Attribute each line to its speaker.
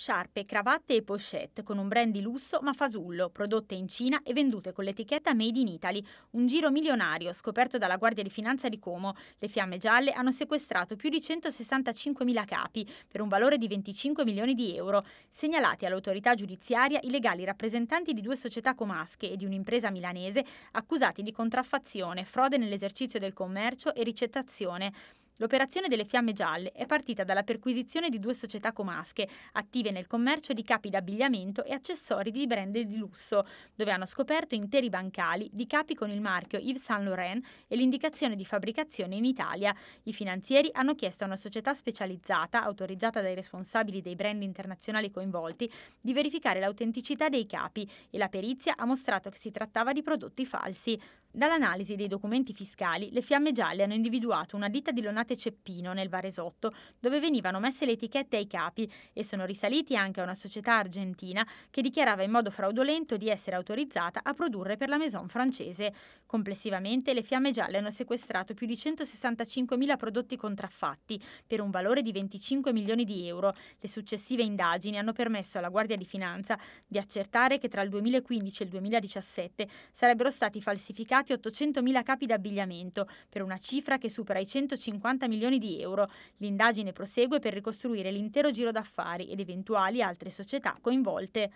Speaker 1: Sciarpe, cravatte e pochette con un brand di lusso ma fasullo, prodotte in Cina e vendute con l'etichetta Made in Italy. Un giro milionario scoperto dalla Guardia di Finanza di Como. Le fiamme gialle hanno sequestrato più di 165.000 capi per un valore di 25 milioni di euro. Segnalati all'autorità giudiziaria i legali rappresentanti di due società comasche e di un'impresa milanese accusati di contraffazione, frode nell'esercizio del commercio e ricettazione. L'operazione delle Fiamme Gialle è partita dalla perquisizione di due società comasche, attive nel commercio di capi d'abbigliamento e accessori di brand di lusso, dove hanno scoperto interi bancali di capi con il marchio Yves Saint Laurent e l'indicazione di fabbricazione in Italia. I finanzieri hanno chiesto a una società specializzata, autorizzata dai responsabili dei brand internazionali coinvolti, di verificare l'autenticità dei capi e la perizia ha mostrato che si trattava di prodotti falsi. Dall'analisi dei documenti fiscali, le fiamme gialle hanno individuato una ditta di Lonate Ceppino nel Varesotto, dove venivano messe le etichette ai capi e sono risaliti anche a una società argentina che dichiarava in modo fraudolento di essere autorizzata a produrre per la maison francese. Complessivamente le fiamme gialle hanno sequestrato più di 165.000 prodotti contraffatti per un valore di 25 milioni di euro. Le successive indagini hanno permesso alla Guardia di Finanza di accertare che tra il 2015 e il 2017 sarebbero stati falsificati realizzati 800.000 capi d'abbigliamento, per una cifra che supera i 150 milioni di euro. L'indagine prosegue per ricostruire l'intero giro d'affari ed eventuali altre società coinvolte.